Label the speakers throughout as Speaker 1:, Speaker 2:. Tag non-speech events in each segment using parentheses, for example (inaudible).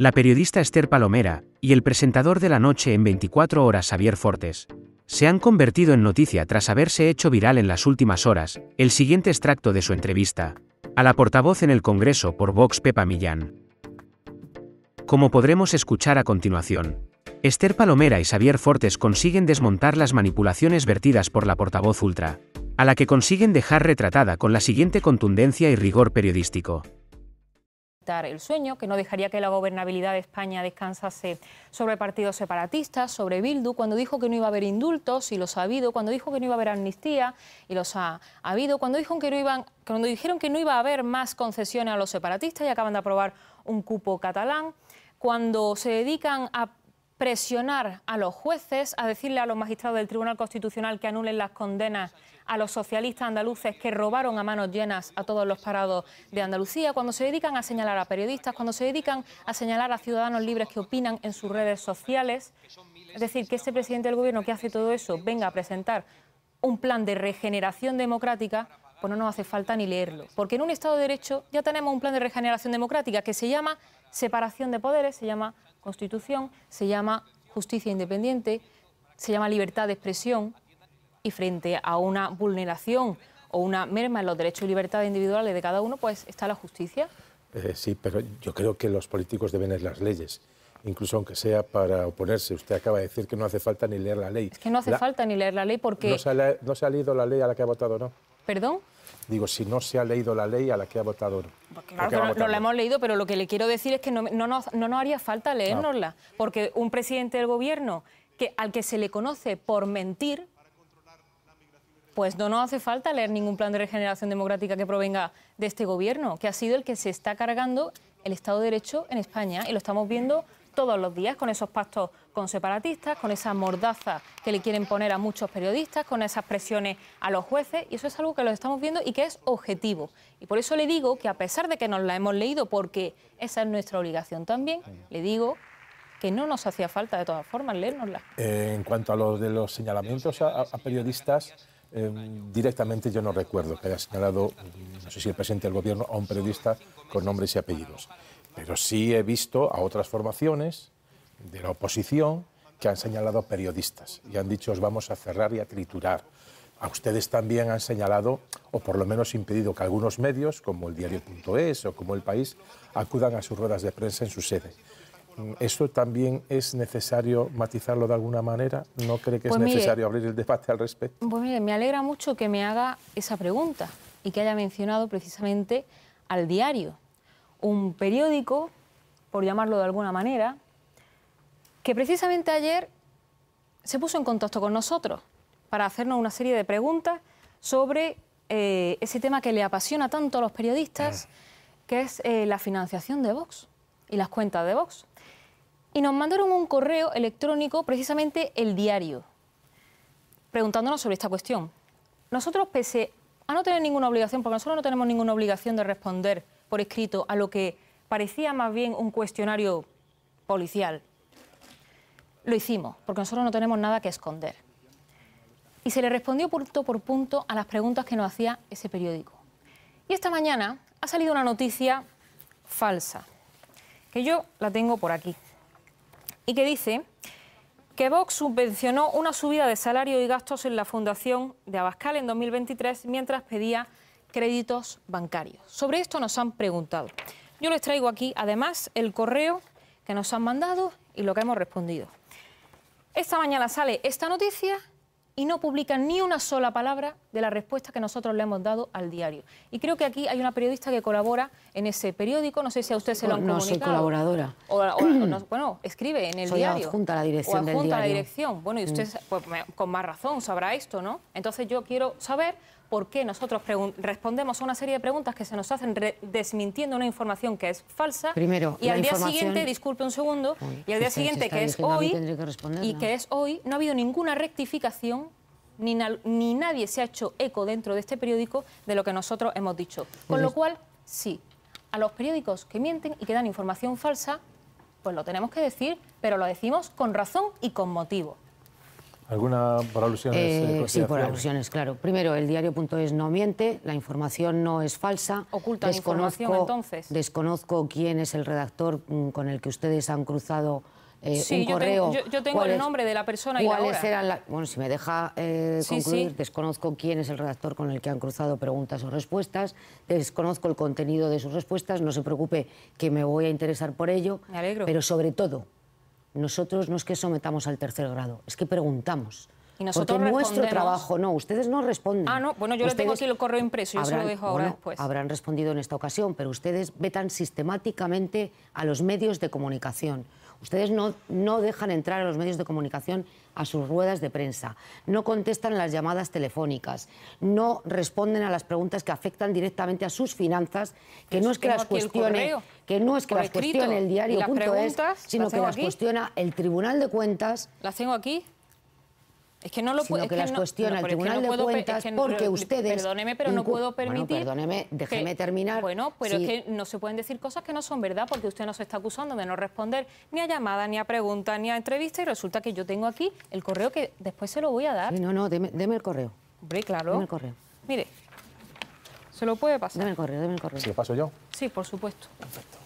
Speaker 1: la periodista Esther Palomera y el presentador de la noche en 24 horas Xavier Fortes se han convertido en noticia tras haberse hecho viral en las últimas horas el siguiente extracto de su entrevista a la portavoz en el Congreso por Vox Pepa Millán. Como podremos escuchar a continuación, Esther Palomera y Xavier Fortes consiguen desmontar las manipulaciones vertidas por la portavoz Ultra, a la que consiguen dejar retratada con la siguiente contundencia y rigor periodístico
Speaker 2: el sueño, que no dejaría que la gobernabilidad de España descansase sobre partidos separatistas, sobre Bildu, cuando dijo que no iba a haber indultos y los ha habido, cuando dijo que no iba a haber amnistía y los ha, habido, cuando, dijo que no iban, cuando dijeron que no iba a haber más concesiones a los separatistas y acaban de aprobar un cupo catalán, cuando se dedican a presionar a los jueces, a decirle a los magistrados del Tribunal Constitucional que anulen las condenas a los socialistas andaluces que robaron a manos llenas a todos los parados de Andalucía, cuando se dedican a señalar a periodistas, cuando se dedican a señalar a ciudadanos libres que opinan en sus redes sociales. Es decir, que ese presidente del Gobierno que hace todo eso venga a presentar un plan de regeneración democrática pues no nos hace falta ni leerlo. Porque en un Estado de Derecho ya tenemos un plan de regeneración democrática que se llama separación de poderes, se llama Constitución, se llama justicia independiente, se llama libertad de expresión y frente a una vulneración o una merma en los derechos y libertades individuales de cada uno, pues está la justicia.
Speaker 1: Eh, sí, pero yo creo que los políticos deben leer las leyes, incluso aunque sea para oponerse. Usted acaba de decir que no hace falta ni leer la ley. Es que no hace falta
Speaker 2: ni leer la ley porque... No se,
Speaker 1: ha no se ha leído la ley a la que ha votado, ¿no? ¿Perdón? Digo, si no se ha leído la ley a la que ha votado. no, la hemos
Speaker 2: leído, pero lo que le quiero decir es que no, no, nos, no haría falta leérnosla, ah. porque un presidente del gobierno que, al que se le conoce por mentir, pues no nos hace falta leer ningún plan de regeneración democrática que provenga de este gobierno, que ha sido el que se está cargando el Estado de Derecho en España y lo estamos viendo todos los días con esos pactos con separatistas, con esa mordaza que le quieren poner a muchos periodistas, con esas presiones a los jueces, y eso es algo que lo estamos viendo y que es objetivo. Y por eso le digo que a pesar de que nos la hemos leído, porque esa es nuestra obligación también, le digo que no nos hacía falta de todas formas leérnosla.
Speaker 1: Eh, en cuanto a los de los señalamientos a, periodistas, eh, directamente yo no recuerdo que haya señalado, mm, no sé si el presidente del gobierno, a un periodista con nombres y apellidos. Pero sí he visto a otras formaciones de la oposición que han señalado periodistas y han dicho os vamos a cerrar y a triturar. A ustedes también han señalado, o por lo menos impedido, que algunos medios, como el diario.es o como El País, acudan a sus ruedas de prensa en su sede. ¿Eso también es necesario matizarlo de alguna manera? ¿No cree que es pues necesario abrir el debate al respecto?
Speaker 2: Pues mire, me alegra mucho que me haga esa pregunta y que haya mencionado precisamente al diario, un periódico, por llamarlo de alguna manera, que precisamente ayer se puso en contacto con nosotros para hacernos una serie de preguntas sobre eh, ese tema que le apasiona tanto a los periodistas, eh. que es eh, la financiación de Vox y las cuentas de Vox. Y nos mandaron un correo electrónico, precisamente el diario, preguntándonos sobre esta cuestión. Nosotros, pese a no tener ninguna obligación, porque nosotros no tenemos ninguna obligación de responder por escrito a lo que parecía más bien un cuestionario policial, lo hicimos, porque nosotros no tenemos nada que esconder. Y se le respondió punto por punto a las preguntas que nos hacía ese periódico. Y esta mañana ha salido una noticia falsa, que yo la tengo por aquí, y que dice que Vox subvencionó una subida de salario y gastos en la fundación de Abascal en 2023 mientras pedía créditos bancarios. Sobre esto nos han preguntado. Yo les traigo aquí, además, el correo que nos han mandado y lo que hemos respondido. Esta mañana sale esta noticia y no publica ni una sola palabra de la respuesta que nosotros le hemos dado al diario. Y creo que aquí hay una periodista que colabora en ese periódico, no sé si a usted se lo han comunicado. No, soy colaboradora. (clears throat) bueno, escribe en el soy diario. adjunta a la dirección o del diario. a la dirección. Bueno, y usted mm. pues, con más razón sabrá esto, ¿no? Entonces yo quiero saber porque nosotros respondemos a una serie de preguntas que se nos hacen desmintiendo una información que es falsa. Primero, y al día siguiente, disculpe un segundo, y al día siguiente, que es hoy, y que es hoy, no ha habido ninguna rectificación ni, ni nadie se ha hecho eco dentro de este periódico de lo que nosotros hemos dicho. Con lo cual, sí, a los periódicos que mienten y que dan información falsa, pues lo tenemos que decir, pero lo decimos con razón y con motivo.
Speaker 1: ¿Alguna por alusiones? Eh, eh, sí, por alusiones,
Speaker 3: claro. Primero, el diario.es no miente, la información no es falsa.
Speaker 2: Oculta desconozco, información, entonces.
Speaker 3: Desconozco quién es el redactor mm, con el que ustedes han cruzado eh, sí, un yo correo. Tengo, yo, tengo el nombre
Speaker 2: de la persona y la hora.
Speaker 3: bueno, si me deja eh, concluir, desconozco quién es el redactor con el que han cruzado preguntas o respuestas, desconozco el contenido de sus respuestas, no se preocupe que me voy a interesar por ello, me alegro. pero sobre todo nosotros no es que sometamos al tercer grado, es que preguntamos. Y nosotros Porque nuestro trabajo, no, ustedes no responden. Ah,
Speaker 2: no, bueno, yo tengo aquí el correo impreso, yo se lo dejo ahora después. Habrán
Speaker 3: respondido en esta ocasión, pero ustedes vetan sistemáticamente a los medios de comunicación. Ustedes no, dejan entrar a los medios de comunicación a sus ruedas de prensa, no contestan las llamadas telefónicas, no responden a las preguntas que afectan directamente a sus finanzas, que pues no es que las cuestione, que no es que las el diario.es, sino que las cuestiona el Tribunal de Cuentas.
Speaker 2: Las tengo aquí. Es que no lo puedo. que las cuestiona el Tribunal de Cuentas porque ustedes. Perdóneme, pero no puedo permitir. perdóneme, déjeme terminar. Bueno, pero es que no se pueden decir cosas que no son verdad porque usted nos está acusando de no responder ni a llamadas, ni a preguntas, ni a entrevistas y resulta que yo tengo aquí el correo que después se lo voy a dar. no, no, deme, el correo. Hombre, claro. Deme el correo. Mire, se lo puede pasar. Deme el correo, deme el correo. ¿Se lo paso yo? Sí, por supuesto. Perfecto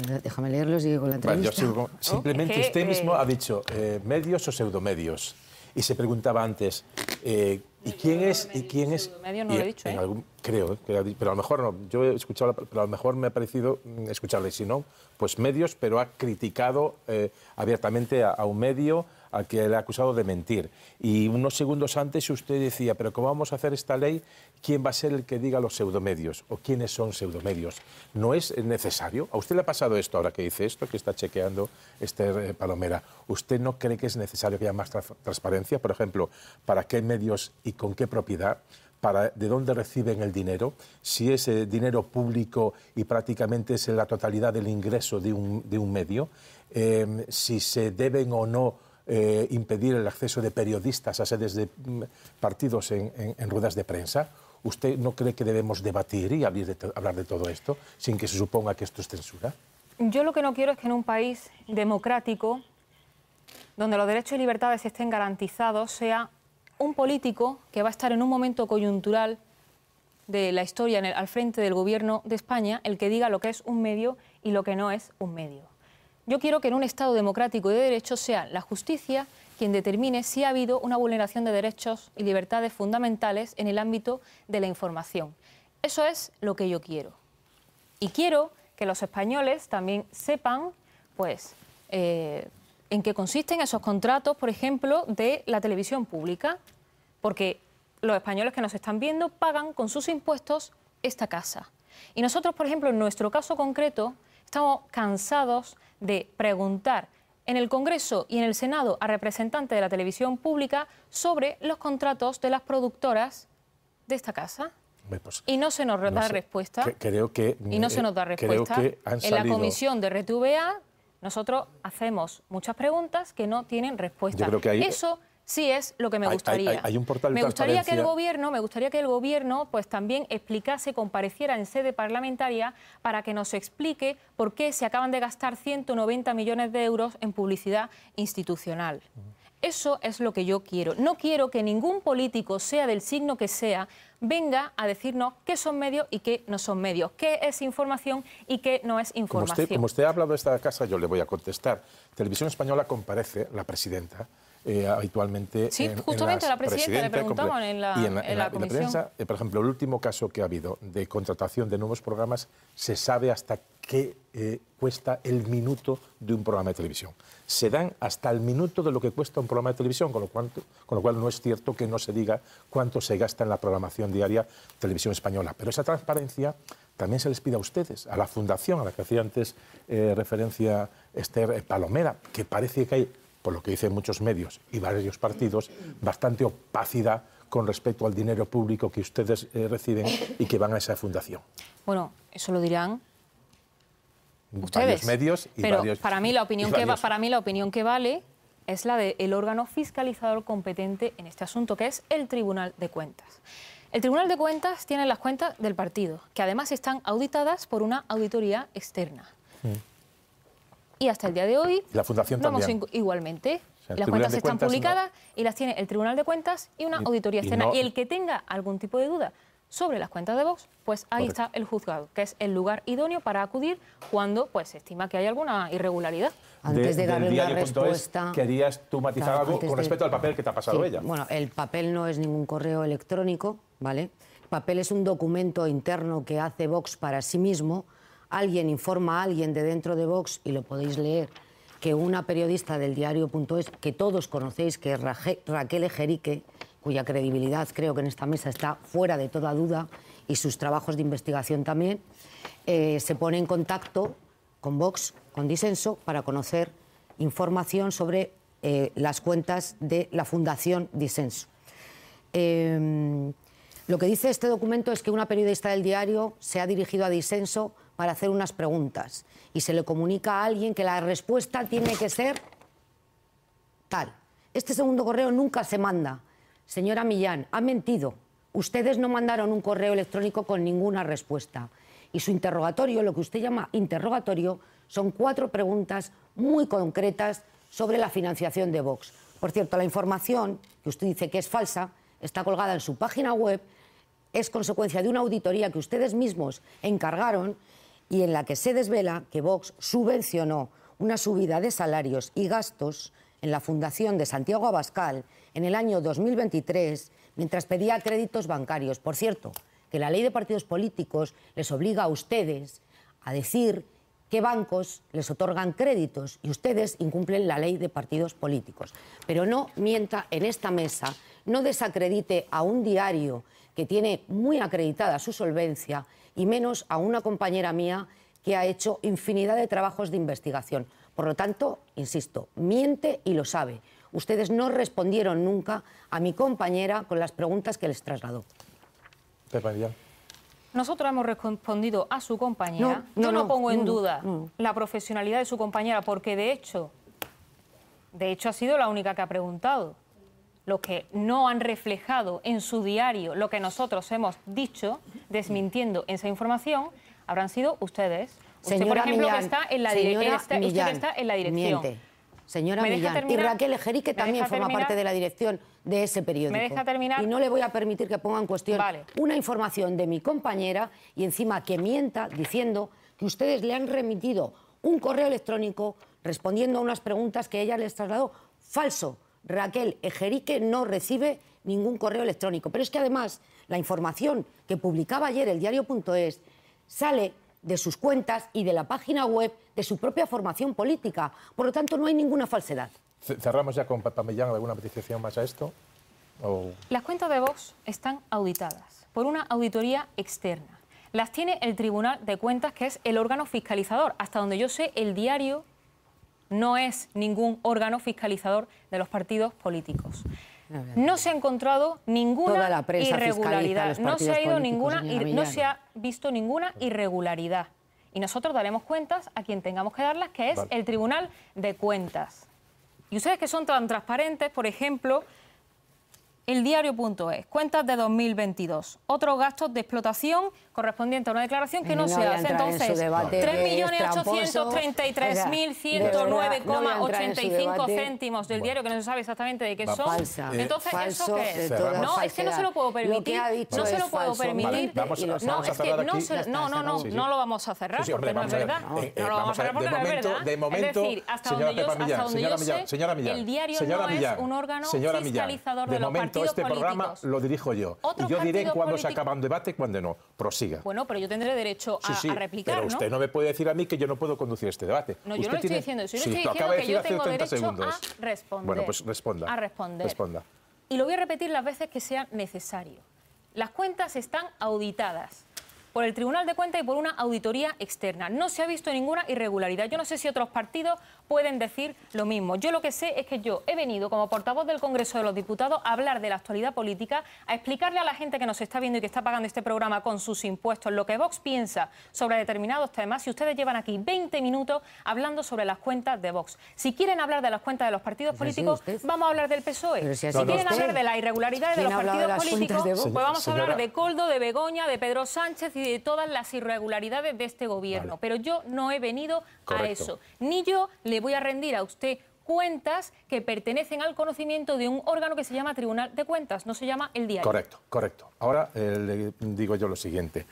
Speaker 1: déjame leerlos y con la entrevista. Oh, simplemente usted mismo ha dicho eh, medios o pseudomedios. Y se preguntaba antes, eh, ¿y quién es? ¿Y quién es?
Speaker 2: no lo he dicho, ¿eh?
Speaker 1: creo, ¿eh? pero a lo mejor no, yo he escuchado, pero a lo mejor me ha parecido mm, escucharle, si no, pues medios, pero ha criticado eh, abiertamente a, un medio al que le ha acusado de mentir. Y unos segundos antes usted decía, pero ¿cómo vamos a hacer esta ley? ¿Quién va a ser el que diga los pseudomedios? ¿O quiénes son pseudomedios? ¿No es necesario? ¿A usted le ha pasado esto ahora que dice esto, que está chequeando este eh, Palomera? ¿Usted no cree que es necesario que haya más transparencia? Por ejemplo, ¿para qué medios y con qué propiedad? de dónde reciben el dinero, si es dinero público y prácticamente es la totalidad del ingreso de un, medio, em, si se deben o no eh, impedir el acceso de periodistas a sedes de mm, partidos en, ruedas de prensa. ¿Usted no cree que debemos debatir y hablar de todo esto sin que se suponga que esto es censura?
Speaker 2: Yo lo que no quiero es que en un país democrático, donde los derechos y libertades estén garantizados, sea un político que va a estar en un momento coyuntural de la historia al frente del gobierno de España el que diga lo que es un medio y lo que no es un medio. Yo quiero que en un Estado democrático y de derecho sea la justicia quien determine si ha habido una vulneración de derechos y libertades fundamentales en el ámbito de la información. Eso es lo que yo quiero. Y quiero que los españoles también sepan, pues, eh, en qué consisten esos contratos, por ejemplo, de la televisión pública, porque los españoles que nos están viendo pagan con sus impuestos esta casa. Y nosotros, por ejemplo, en nuestro caso concreto, estamos cansados de preguntar en el Congreso y en el Senado a representantes de la televisión pública sobre los contratos de las productoras de esta casa. Pues, y no se nos da respuesta.
Speaker 1: creo que, y no se nos da respuesta. en la comisión
Speaker 2: de RTVA nosotros hacemos muchas preguntas que no tienen respuesta. Eso sí es lo que me gustaría. me gustaría que el gobierno, me gustaría que el gobierno, pues también explicase, compareciera en sede parlamentaria para que nos explique por qué se acaban de gastar 190 millones de euros en publicidad institucional. Eso es lo que yo quiero. No quiero que ningún político, sea del signo que sea, venga a decirnos qué son medios y qué no son medios, qué es información y qué no es información. Como usted,
Speaker 1: ha hablado de esta casa, yo le voy a contestar. Televisión Española comparece, la presidenta, eh, habitualmente. Sí, justamente a la presidenta, le preguntaban en la, en la, prensa, eh, por ejemplo, el último caso que ha habido de contratación de nuevos programas, se sabe hasta qué eh, cuesta el minuto de un programa de televisión. Se dan hasta el minuto de lo que cuesta un programa de televisión, con lo, cual, no es cierto que no se diga cuánto se gasta en la programación diaria de televisión española. Pero esa transparencia también se les pide a ustedes, a la fundación a la que hacía antes referencia Esther Palomera, que parece que hay por lo que dicen muchos medios y varios partidos, bastante opacidad con respecto al dinero público que ustedes eh, reciben y que van a esa fundación.
Speaker 2: Bueno, eso lo dirán
Speaker 1: medios y Pero para mí la opinión que para
Speaker 2: mí la opinión que vale es la del órgano fiscalizador competente en este asunto, que es el Tribunal de Cuentas. El Tribunal de Cuentas tiene las cuentas del partido, que además están auditadas por una auditoría externa. Mm y hasta el día de hoy. La igualmente. las cuentas están publicadas y las tiene el Tribunal de Cuentas y una auditoría externa. Y, el que tenga algún tipo de duda sobre las cuentas de Vox, pues ahí está el juzgado, que es el lugar idóneo para acudir cuando pues, se estima que hay alguna irregularidad. Antes de, darle la respuesta...
Speaker 1: querías tú matizar algo con respecto al papel que te ha pasado ella. Bueno,
Speaker 2: el papel no es ningún correo electrónico,
Speaker 3: ¿vale? El papel es un documento interno que hace Vox para sí mismo alguien informa a alguien de dentro de Vox, y lo podéis leer, que una periodista del diario.es, que todos conocéis, que es Raquel Ejerique, cuya credibilidad creo que en esta mesa está fuera de toda duda, y sus trabajos de investigación también, eh, se pone en contacto con Vox, con Disenso, para conocer información sobre eh, las cuentas de la Fundación Disenso. Em, lo que dice este documento es que una periodista del diario se ha dirigido a Disenso para hacer unas preguntas y se le comunica a alguien que la respuesta tiene que ser tal. Este segundo correo nunca se manda. Señora Millán, ha mentido. Ustedes no mandaron un correo electrónico con ninguna respuesta. Y su interrogatorio, lo que usted llama interrogatorio, son cuatro preguntas muy concretas sobre la financiación de Vox. Por cierto, la información que usted dice que es falsa está colgada en su página web, es consecuencia de una auditoría que ustedes mismos encargaron y en la que se desvela que Vox subvencionó una subida de salarios y gastos en la fundación de Santiago Abascal en el año 2023 mientras pedía créditos bancarios. Por cierto, que la ley de partidos políticos les obliga a ustedes a decir qué bancos les otorgan créditos y ustedes incumplen la ley de partidos políticos. Pero no mienta en esta mesa, no desacredite a un diario que tiene muy acreditada su solvencia y menos a una compañera mía que ha hecho infinidad de trabajos de investigación. Por lo tanto, insisto, miente y lo sabe. Ustedes no respondieron nunca a mi compañera con las preguntas que les trasladó.
Speaker 2: nosotros hemos respondido a su compañera. Yo no, no pongo en duda la profesionalidad de su compañera porque de hecho, de hecho ha sido la única que ha preguntado lo que no han reflejado en su diario lo que nosotros hemos dicho, desmintiendo esa información, habrán sido ustedes. señora por está en la, señora Millán,
Speaker 3: Señora Millán y Raquel Ejeri, que también forma parte de la dirección de ese periódico. deja terminar. Y no le voy a permitir que ponga en cuestión una información de mi compañera y encima que mienta diciendo que ustedes le han remitido un correo electrónico respondiendo a unas preguntas que ella les trasladó. Falso. Raquel Ejerique no recibe ningún correo electrónico. Pero es que además la información que publicaba ayer el diario.es sale de sus cuentas y de la página web de su propia formación política. Por lo tanto, no hay ninguna falsedad.
Speaker 1: ¿Cerramos ya con Papamellán alguna petición más a esto?
Speaker 2: Las cuentas de Vox están auditadas por una auditoría externa. Las tiene el Tribunal de Cuentas, que es el órgano fiscalizador. Hasta donde yo sé, el diario no es ningún órgano fiscalizador de los partidos políticos. No se ha encontrado ninguna irregularidad, no se, ha ido ninguna, no se ha visto ninguna irregularidad. Y nosotros daremos cuentas a quien tengamos que darlas, que es el Tribunal de Cuentas. Y ustedes que son tan transparentes, por ejemplo, el diario.es, cuentas de 2022, otros gastos de explotación correspondiente a una declaración que no, se hace. Entonces, 3.833.109,85 céntimos del diario, que no se sabe exactamente de qué son. Entonces, ¿eso qué es? No, es que no se lo puedo permitir. no se lo puedo permitir. no, no, no, no, lo vamos a cerrar porque no es verdad. Eh, eh, no, lo vamos a cerrar es De momento, Millán, señora Millán, el diario es un órgano fiscalizador de los este partidos
Speaker 1: lo dirijo yo. Y yo diré cuándo se acaba un debate y cuándo no.
Speaker 2: Bueno, pero yo tendré derecho a, replicar, pero usted
Speaker 1: ¿no? me puede decir a mí que yo no puedo conducir este debate. No, yo no estoy diciendo eso. Yo estoy diciendo que yo tengo derecho a
Speaker 2: responder. Bueno, pues
Speaker 1: responda. A responder.
Speaker 2: Y lo voy a repetir las veces que sea necesario. Las cuentas están auditadas por el Tribunal de Cuentas y por una auditoría externa. No se ha visto ninguna irregularidad. Yo no sé si otros partidos pueden decir lo mismo. Yo lo que sé es que yo he venido como portavoz del Congreso de los Diputados a hablar de la actualidad política, a explicarle a la gente que nos está viendo y que está pagando este programa con sus impuestos lo que Vox piensa sobre determinados temas y ustedes llevan aquí 20 minutos hablando sobre las cuentas de Vox. Si quieren hablar de las cuentas de los partidos políticos, vamos a hablar del PSOE. Si, quieren hablar de las irregularidades de los partidos políticos, pues vamos a hablar de Coldo, de Begoña, de Pedro Sánchez y de todas las irregularidades de este gobierno. Pero yo no he venido a eso. Ni yo le le voy a rendir a usted cuentas que pertenecen al conocimiento de un órgano que se llama Tribunal de Cuentas, no se llama el diario. Correcto,
Speaker 1: correcto. Ahora eh, le digo yo lo siguiente.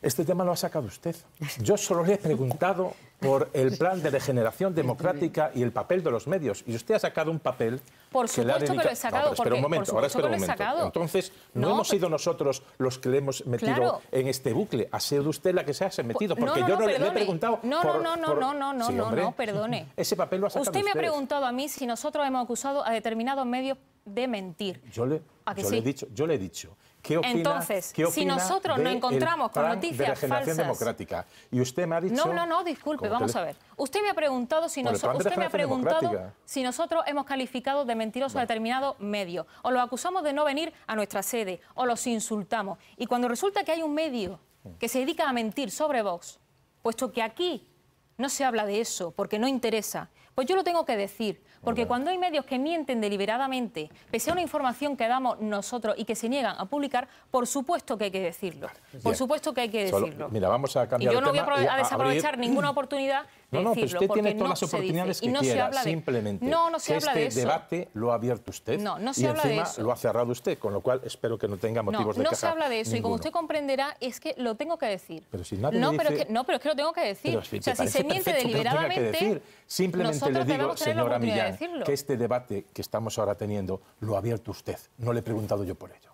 Speaker 1: Este tema lo ha sacado usted. Yo solo le he preguntado por el plan de regeneración democrática y el papel de los medios. Y usted ha sacado un papel por que que lo he sacado. pero un momento, ahora espera un momento. Entonces, no, hemos sido nosotros los que le hemos metido en este bucle. Ha sido usted la que se ha metido, porque yo no, le, he preguntado... No, no, no, no, no, no, no, perdone. (laughs) Ese papel lo ha sacado usted. me ha preguntado
Speaker 2: a mí si nosotros hemos acusado a determinados medios de mentir.
Speaker 1: Yo le, he dicho, yo le he dicho entonces, si nosotros nos encontramos con noticias falsas. democrática. Y usted ha No, no, no,
Speaker 2: disculpe, vamos a ver. Usted me ha preguntado si nosotros. Usted me ha preguntado si nosotros hemos calificado de mentiroso a determinado medio. O lo acusamos de no venir a nuestra sede, o los insultamos. Y cuando resulta que hay un medio que se dedica a mentir sobre Vox, puesto que aquí no se habla de eso, porque no interesa, pues yo lo tengo que decir, porque cuando hay medios que mienten deliberadamente, pese a una información que damos nosotros y que se niegan a publicar, por supuesto que hay que decirlo. Por supuesto que hay que decirlo.
Speaker 1: mira, vamos a cambiar y yo no voy a, desaprovechar ninguna
Speaker 2: (laughs) oportunidad no, no, pero usted tiene todas las oportunidades que y no quiera, se habla de...
Speaker 1: simplemente. No, no se habla de este eso. debate lo ha abierto usted no, no se habla de eso. lo ha cerrado usted, con lo cual espero que no tenga motivos de de No se habla de eso y como usted
Speaker 2: comprenderá, es que lo tengo que decir.
Speaker 1: Pero si nadie no, dice... pero
Speaker 2: no, pero es que lo tengo que decir. o sea, si se miente deliberadamente... Simplemente le digo, señora Millán, que
Speaker 1: este debate que estamos ahora teniendo lo ha abierto usted, no le he preguntado yo por ello.